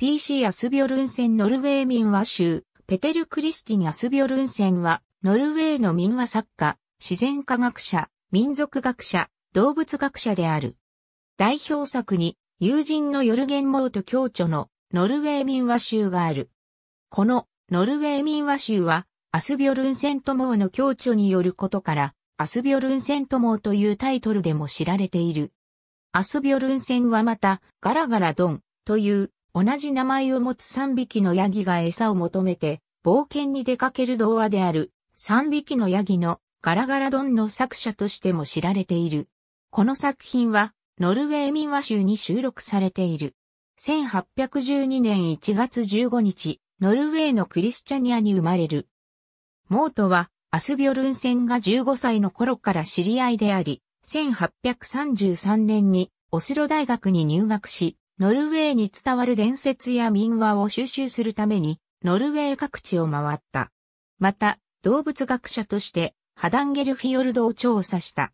PC アスビョルンセンノルウェー民話集、ペテル・クリスティン・アスビョルンセンは、ノルウェーの民話作家、自然科学者、民族学者、動物学者である。代表作に、友人のヨルゲン・モート教著のノルウェー民話集がある。このノルウェー民話集は、アスビョルンセントモーの教著によることから、アスビョルンセントモーというタイトルでも知られている。アスビョルンセンはまた、ガラガラドンという同じ名前を持つ3匹のヤギが餌を求めて、冒険に出かける童話である、3匹のヤギのガラガラドンの作者としても知られている。この作品は、ノルウェー民話集に収録されている。1812年1月15日、ノルウェーのクリスチャニアに生まれる。モートは、アスビョルンセンが15歳の頃から知り合いであり、1833年にオスロ大学に入学し、ノルウェーに伝わる伝説や民話を収集するために、ノルウェー各地を回った。また、動物学者として、ハダンゲルフィヨルドを調査した。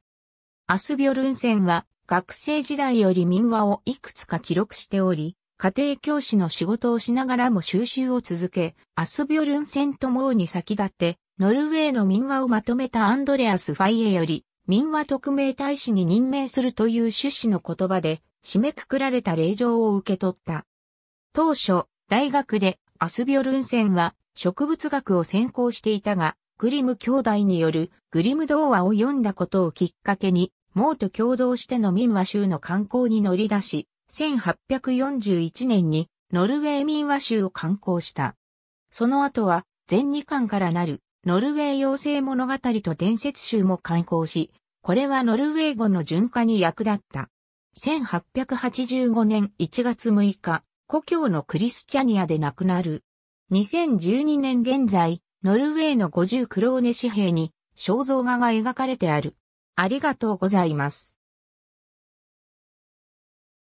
アスビョルンセンは、学生時代より民話をいくつか記録しており、家庭教師の仕事をしながらも収集を続け、アスビョルンセンとモーに先立って、ノルウェーの民話をまとめたアンドレアス・ファイエより、民話特命大使に任命するという趣旨の言葉で、締めくくられた令状を受け取った。当初、大学でアスビョルンセンは植物学を専攻していたが、グリム兄弟によるグリム童話を読んだことをきっかけに、モーと共同しての民話州の観光に乗り出し、1841年にノルウェー民話集を観光した。その後は全2巻からなるノルウェー妖精物語と伝説集も観光し、これはノルウェー語の順化に役立った。1885年1月6日、故郷のクリスチャニアで亡くなる。2012年現在、ノルウェーの50クローネ紙幣に肖像画が描かれてある。ありがとうございます。